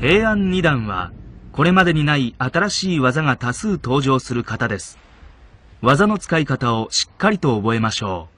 平安二段は、これまでにない新しい技が多数登場する型です。技の使い方をしっかりと覚えましょう。